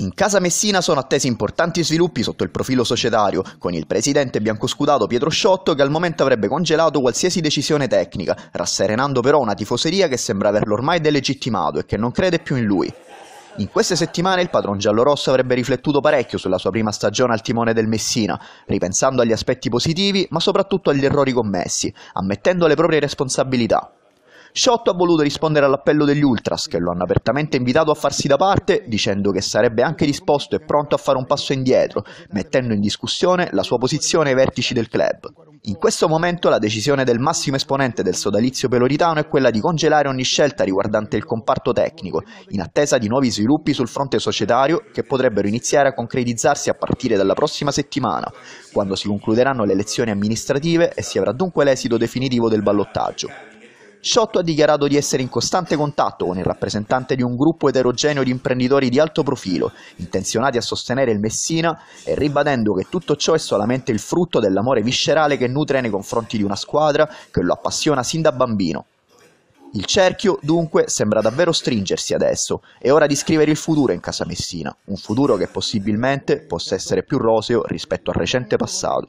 In Casa Messina sono attesi importanti sviluppi sotto il profilo societario, con il presidente biancoscudato Pietro Sciotto che al momento avrebbe congelato qualsiasi decisione tecnica, rasserenando però una tifoseria che sembra averlo ormai delegittimato e che non crede più in lui. In queste settimane il padron giallorosso avrebbe riflettuto parecchio sulla sua prima stagione al timone del Messina, ripensando agli aspetti positivi ma soprattutto agli errori commessi, ammettendo le proprie responsabilità. Sciotto ha voluto rispondere all'appello degli Ultras, che lo hanno apertamente invitato a farsi da parte, dicendo che sarebbe anche disposto e pronto a fare un passo indietro, mettendo in discussione la sua posizione ai vertici del club. In questo momento la decisione del massimo esponente del sodalizio peloritano è quella di congelare ogni scelta riguardante il comparto tecnico, in attesa di nuovi sviluppi sul fronte societario che potrebbero iniziare a concretizzarsi a partire dalla prossima settimana, quando si concluderanno le elezioni amministrative e si avrà dunque l'esito definitivo del ballottaggio. Sciotto ha dichiarato di essere in costante contatto con il rappresentante di un gruppo eterogeneo di imprenditori di alto profilo, intenzionati a sostenere il Messina e ribadendo che tutto ciò è solamente il frutto dell'amore viscerale che nutre nei confronti di una squadra che lo appassiona sin da bambino. Il cerchio, dunque, sembra davvero stringersi adesso. È ora di scrivere il futuro in casa Messina, un futuro che possibilmente possa essere più roseo rispetto al recente passato.